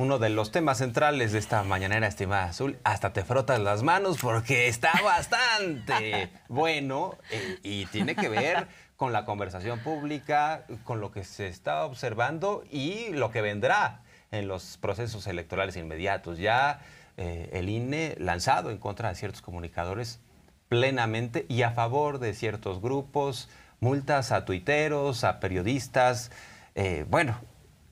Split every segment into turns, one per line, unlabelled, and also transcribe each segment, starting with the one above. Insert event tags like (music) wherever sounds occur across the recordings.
uno de los temas centrales de esta mañanera, estimada Azul. Hasta te frotas las manos porque está (laughs) bastante bueno eh, y tiene que ver con la conversación pública, con lo que se está observando y lo que vendrá en los procesos electorales inmediatos. Ya eh, el INE lanzado en contra de ciertos comunicadores plenamente y a favor de ciertos grupos, multas a tuiteros, a periodistas. Eh, bueno,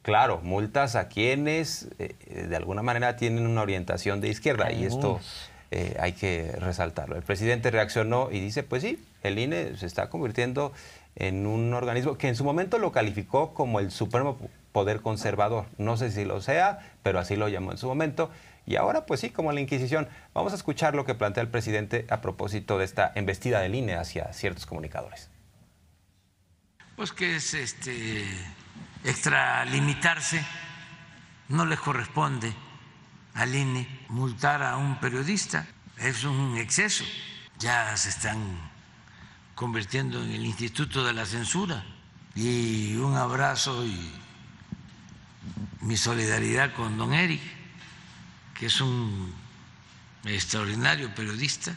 Claro, multas a quienes eh, eh, de alguna manera tienen una orientación de izquierda y esto eh, hay que resaltarlo. El presidente reaccionó y dice, pues sí, el INE se está convirtiendo en un organismo que en su momento lo calificó como el supremo poder conservador. No sé si lo sea, pero así lo llamó en su momento. Y ahora, pues sí, como la Inquisición. Vamos a escuchar lo que plantea el presidente a propósito de esta embestida del INE hacia ciertos comunicadores.
Pues que es este extralimitarse, no les corresponde al INE multar a un periodista, es un exceso. Ya se están convirtiendo en el Instituto de la Censura. Y un abrazo y mi solidaridad con don Eric, que es un extraordinario periodista,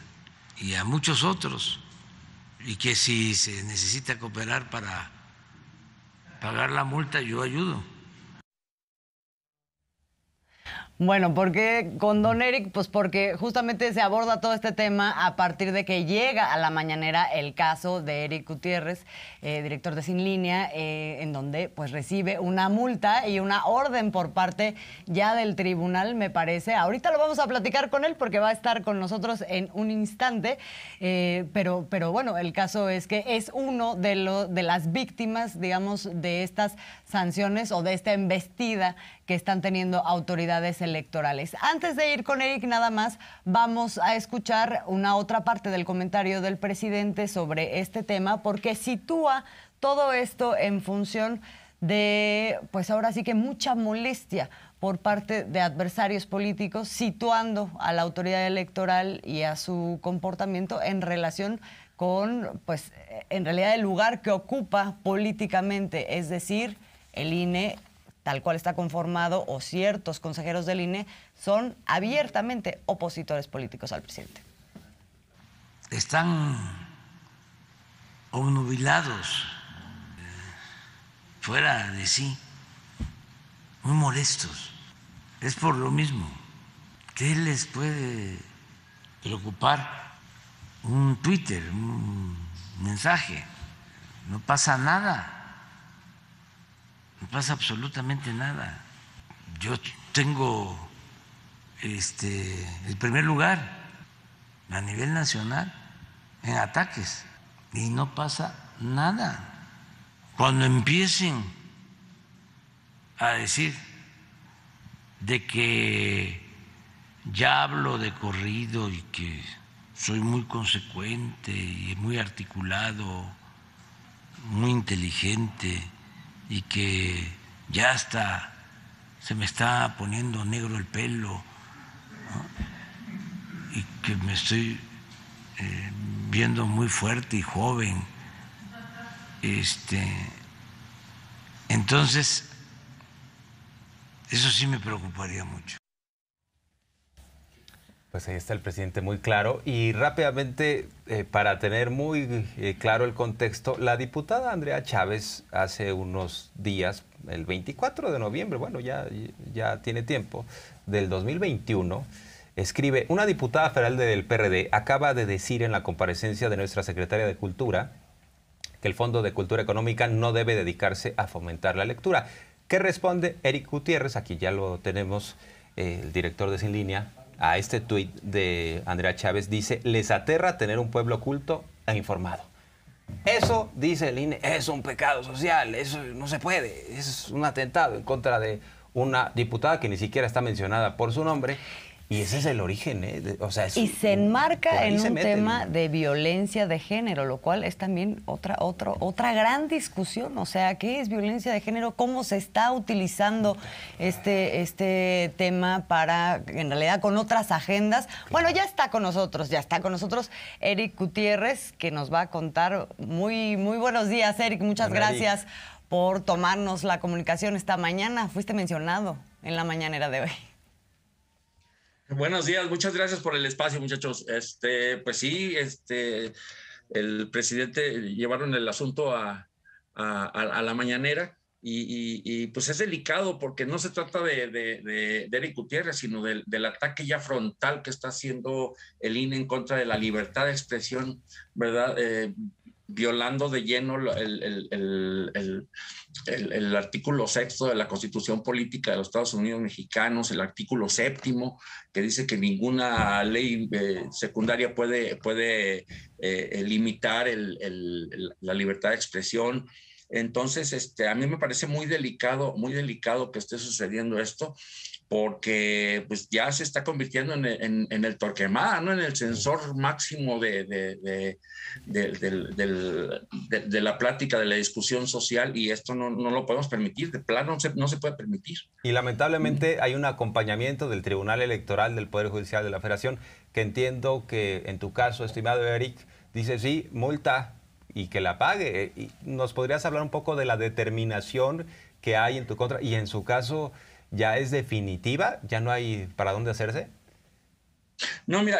y a muchos otros, y que si se necesita cooperar para pagar la multa, yo ayudo.
Bueno, ¿por qué con Don Eric? Pues porque justamente se aborda todo este tema a partir de que llega a la mañanera el caso de Eric Gutiérrez, eh, director de Sin Línea, eh, en donde pues recibe una multa y una orden por parte ya del tribunal, me parece. Ahorita lo vamos a platicar con él porque va a estar con nosotros en un instante, eh, pero, pero bueno, el caso es que es uno de, lo, de las víctimas, digamos, de estas sanciones o de esta embestida están teniendo autoridades electorales. Antes de ir con Eric, nada más vamos a escuchar una otra parte del comentario del presidente sobre este tema, porque sitúa todo esto en función de, pues ahora sí que mucha molestia por parte de adversarios políticos, situando a la autoridad electoral y a su comportamiento en relación con, pues, en realidad el lugar que ocupa políticamente, es decir, el INE tal cual está conformado, o ciertos consejeros del INE son abiertamente opositores políticos al presidente.
Están obnubilados, eh, fuera de sí, muy molestos. Es por lo mismo. ¿Qué les puede preocupar un Twitter, un mensaje? No pasa nada no pasa absolutamente nada. Yo tengo este, el primer lugar a nivel nacional en ataques y no pasa nada. Cuando empiecen a decir de que ya hablo de corrido y que soy muy consecuente y muy articulado, muy inteligente, y que ya hasta se me está poniendo negro el pelo y que me estoy eh, viendo muy fuerte y joven. Este,
entonces, eso sí me preocuparía mucho. Pues ahí está el presidente muy claro. Y rápidamente, eh, para tener muy eh, claro el contexto, la diputada Andrea Chávez hace unos días, el 24 de noviembre, bueno, ya, ya tiene tiempo, del 2021, escribe, una diputada federal del PRD acaba de decir en la comparecencia de nuestra secretaria de Cultura que el Fondo de Cultura Económica no debe dedicarse a fomentar la lectura. ¿Qué responde Eric Gutiérrez? Aquí ya lo tenemos, eh, el director de Sin Línea, a este tuit de Andrea Chávez, dice, les aterra tener un pueblo oculto e informado. Eso, dice el INE, es un pecado social, eso no se puede, es un atentado en contra de una diputada que ni siquiera está mencionada por su nombre y ese es el origen, ¿eh? O sea, y
se enmarca en un tema de violencia de género, lo cual es también otra, otra, otra gran discusión. O sea, ¿qué es violencia de género? ¿Cómo se está utilizando este, este tema para, en realidad, con otras agendas? Bueno, ya está con nosotros, ya está con nosotros Eric Gutiérrez, que nos va a contar. Muy, muy buenos días, Eric. Muchas gracias por tomarnos la comunicación esta mañana. Fuiste mencionado en la mañanera de hoy.
Buenos días, muchas gracias por el espacio, muchachos. Este, pues sí, este, el presidente llevaron el asunto a, la mañanera. Y, pues es delicado porque no se trata de, de, Eric Gutiérrez, sino del, del, ataque ya frontal que está haciendo el INE en contra de la libertad de expresión, ¿verdad? Eh, violando de lleno el, artículo sexto de la Constitución Política de los Estados Unidos Mexicanos, el artículo séptimo, que dice que ninguna ley eh, secundaria puede, puede eh, limitar la libertad de expresión. Entonces, este, a mí me parece muy delicado, muy delicado que esté sucediendo esto porque pues ya se está convirtiendo en, en, el Torquemada, ¿no? En el sensor máximo de, de, de, la plática, de la discusión social y esto no, no lo podemos
permitir, de plano no se, no
se puede permitir.
Y lamentablemente hay un acompañamiento del Tribunal Electoral del Poder Judicial de la Federación que entiendo que en tu caso, estimado Eric, dice sí, multa y que la pague. Eh, ¿Nos podrías hablar un poco de la determinación que hay en tu contra y en su caso ya es definitiva, ya no hay para dónde hacerse.
No, mira,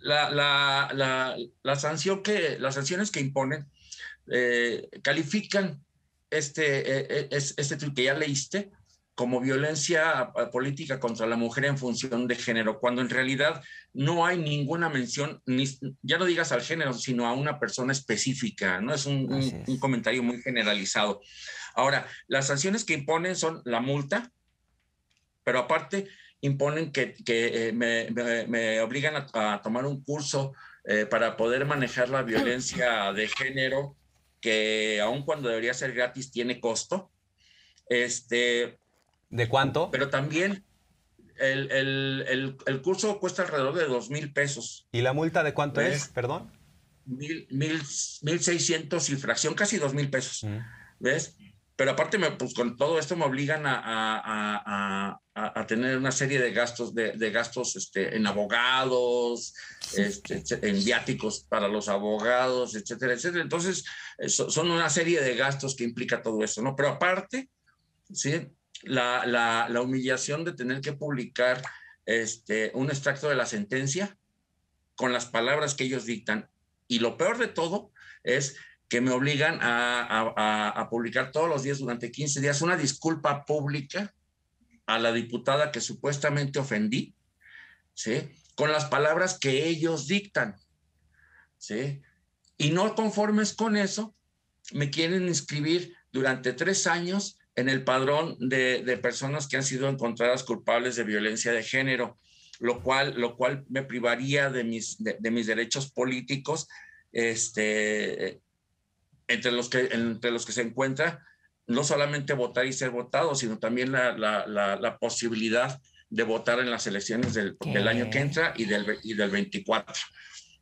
la, sanción que, las sanciones que imponen eh, califican este, truque eh, eh, este que ya leíste como violencia ah, ah, política contra la mujer en función de género, cuando en realidad no hay ninguna mención, ni, ya no digas al género, sino a una persona específica, ¿no? Es un, comentario muy generalizado. Ahora, las sanciones que imponen son la multa, pero aparte imponen que, que eh, me, obligan a, tomar un curso eh, para poder manejar la violencia de género, que aun cuando debería ser gratis, tiene costo. Este, ¿De cuánto? Pero también el, curso cuesta alrededor de dos mil pesos. ¿Y la multa de cuánto es? Perdón. Mil, mil, mil seiscientos y fracción, casi dos mil pesos. ¿Ves? Pero aparte, pues con todo esto me obligan a, tener una serie de gastos, de, gastos este, en abogados, este, en viáticos para los abogados, etcétera, etcétera. Entonces, eh, son una serie de gastos que implica todo eso, ¿no? Pero aparte, ¿sí? la, humillación de tener que publicar este, un extracto de la sentencia con las palabras que ellos dictan. Y lo peor de todo es que me obligan a, a, publicar todos los días durante 15 días una disculpa pública a la diputada que supuestamente ofendí, ¿sí? Con las palabras que ellos dictan, ¿sí? Y no conformes con eso, me quieren inscribir durante tres años en el padrón de, personas que han sido encontradas culpables de violencia de género, lo cual, lo cual me privaría de mis, de, mis derechos políticos, este, entre, los que, entre los que se encuentra no solamente votar y ser votado, sino también la, posibilidad de votar en las
elecciones del, año que entra y del, y del 24.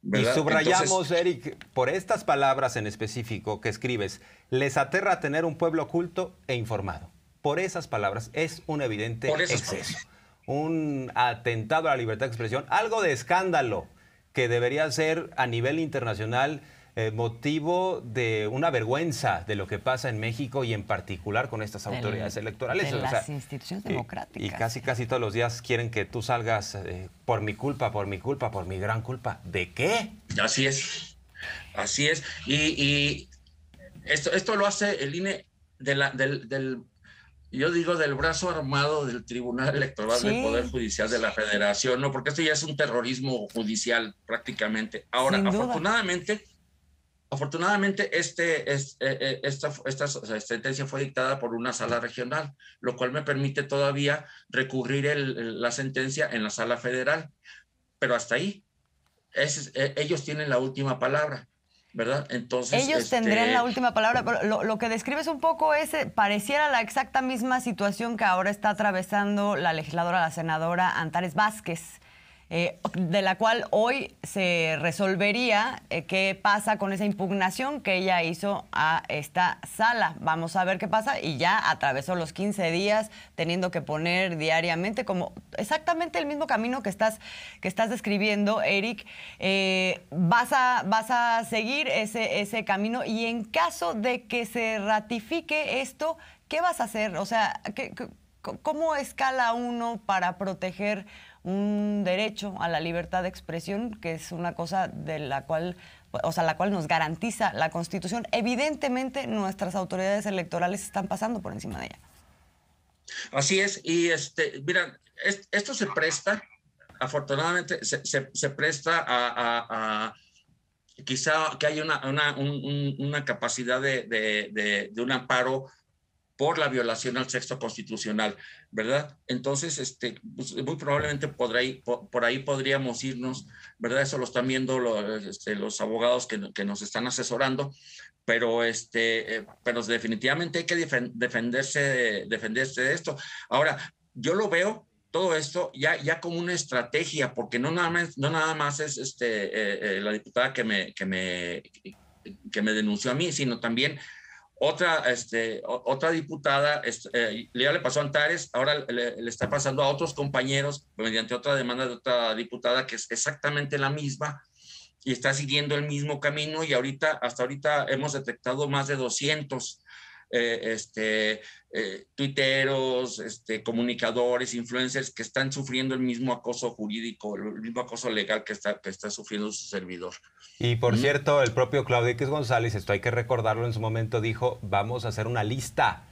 Y subrayamos,
Eric, por estas palabras en específico que escribes, les aterra tener un pueblo oculto e informado. Por esas palabras es un evidente exceso, un atentado a la libertad de expresión, algo de escándalo que debería ser a nivel internacional eh, motivo de una vergüenza de lo que pasa en México y en particular con estas autoridades electorales. De las
instituciones democráticas.
Y, casi, casi todos los días quieren que tú salgas eh, por mi culpa, por mi culpa, por mi gran culpa. ¿De qué? Así es,
así es. Y, esto, esto lo hace el INE del, yo digo del brazo armado del Tribunal Electoral del Poder Judicial de la Federación, no, porque esto ya es un terrorismo judicial prácticamente. Ahora, afortunadamente, Afortunadamente, este, eh, eh, esta, sentencia fue dictada por una sala regional, lo cual me permite todavía recurrir el, la sentencia en la sala federal, pero hasta ahí. Eh, ellos tienen la última palabra. ¿verdad? Entonces. Ellos este, tendrían la última palabra, pero lo,
lo, que describes un poco es, pareciera la exacta misma situación que ahora está atravesando la legisladora, la senadora Antares Vázquez. Eh, de la cual hoy se resolvería eh, qué pasa con esa impugnación que ella hizo a esta sala. Vamos a ver qué pasa y ya atravesó los 15 días teniendo que poner diariamente como exactamente el mismo camino que estás, que estás describiendo, Eric. Eh, vas, a, vas a seguir ese, ese camino y en caso de que se ratifique esto, ¿qué vas a hacer? O sea, qué cómo escala uno para proteger un derecho a la libertad de expresión, que es una cosa de la cual, o sea, la cual nos garantiza la Constitución. Evidentemente, nuestras autoridades electorales están pasando por encima de ella.
Así es, y este, mira, esto se presta, afortunadamente, se, presta a, quizá que hay una, capacidad de un amparo por la violación al sexto constitucional, ¿verdad? Entonces, este, pues, muy probablemente por ahí, por, ahí podríamos irnos, ¿verdad? Eso lo están viendo los, este, los abogados que, que, nos están asesorando, pero, este, eh, pero definitivamente hay que defenderse, de, defenderse de esto. Ahora, yo lo veo todo esto ya, ya como una estrategia, porque no nada más, no nada más es este, eh, eh, la diputada que me, que, me, que me denunció a mí, sino también otra, este, otra diputada, le este, eh, ya le pasó a Antares, ahora le, está pasando a otros compañeros mediante otra demanda de otra diputada que es exactamente la misma y está siguiendo el mismo camino y ahorita, hasta ahorita hemos detectado más de 200 eh, este, eh, tuiteros, este, comunicadores, influencers que están sufriendo el mismo acoso jurídico, el mismo acoso legal que está, está sufriendo su servidor.
Y por mm. cierto, el propio Claudio X González, esto hay que recordarlo en su momento, dijo, vamos a hacer una lista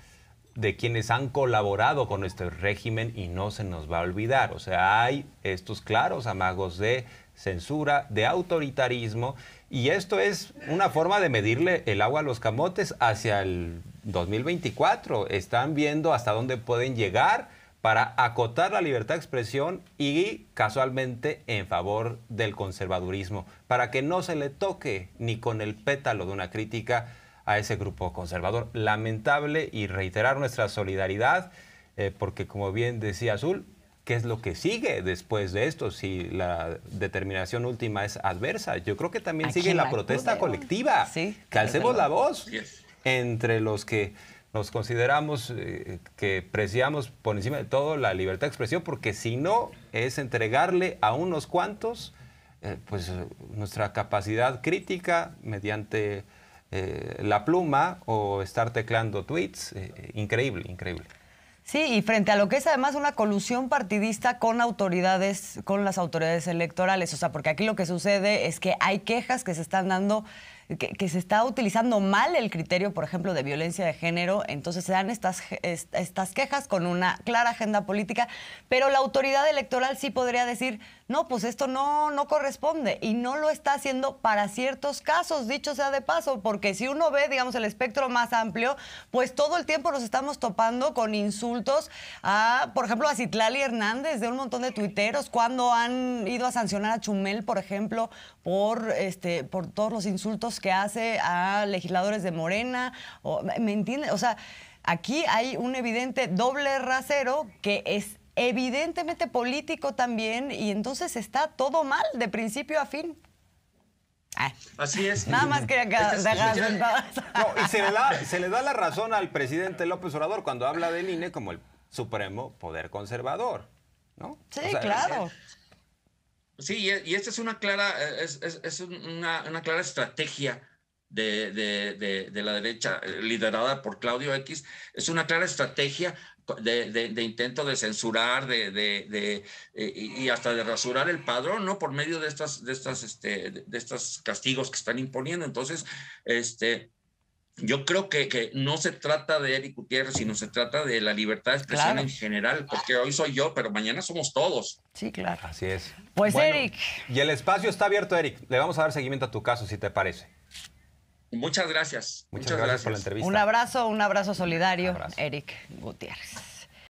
de quienes han colaborado con este régimen y no se nos va a olvidar. O sea, hay estos claros amagos de censura, de autoritarismo, y esto es una forma de medirle el agua a los camotes hacia el 2024. Están viendo hasta dónde pueden llegar para acotar la libertad de expresión y casualmente en favor del conservadurismo, para que no se le toque ni con el pétalo de una crítica a ese grupo conservador. Lamentable y reiterar nuestra solidaridad, eh, porque como bien decía Azul, ¿qué es lo que sigue después de esto si la determinación última es adversa? Yo creo que también sigue la protesta colectiva. Calcemos la voz entre los que nos consideramos eh, que preciamos por encima de todo la libertad de expresión, porque si no es entregarle a unos cuantos eh, pues, nuestra capacidad crítica mediante eh, la pluma o estar teclando tweets. increíble, increíble.
Sí, y frente a lo que es además una colusión partidista con autoridades, con las autoridades electorales. O sea, porque aquí lo que sucede es que hay quejas que se están dando que, se está utilizando mal el criterio, por ejemplo, de violencia de género. Entonces se dan estas, estas quejas con una clara agenda política, pero la autoridad electoral sí podría decir, no, pues esto no, no corresponde y no lo está haciendo para ciertos casos, dicho sea de paso, porque si uno ve, digamos, el espectro más amplio, pues todo el tiempo nos estamos topando con insultos a, por ejemplo, a Citlali Hernández de un montón de tuiteros, cuando han ido a sancionar a Chumel, por ejemplo, por, este, por todos los insultos que hace a legisladores de Morena, o, ¿me entiendes? O sea, aquí hay un evidente doble rasero que es evidentemente político también y entonces está todo mal de principio a fin.
Ah, Así es. Nada más que este no, se le, da, la razón al presidente López Obrador cuando habla del INE como el supremo poder conservador, ¿no? Sí, claro.
Sí, y, esta es una clara, eh, es, una, clara estrategia de, la derecha eh, liderada por Claudio X, es una clara estrategia de, intento de censurar de, eh, y hasta de rasurar el padrón, ¿no? Por medio de estas, de estas, este, de castigos que están imponiendo. Entonces, este, yo creo que, no se trata de Eric Gutiérrez, sino se trata de la libertad de expresión en general, porque hoy soy yo, pero mañana somos todos. Sí,
claro. Así es. Pues Eric. Y el espacio está abierto, Eric. Le vamos a dar seguimiento a tu caso, si te parece. Muchas gracias. Muchas, gracias, por la entrevista. Un
abrazo, un abrazo solidario, Eric Gutiérrez.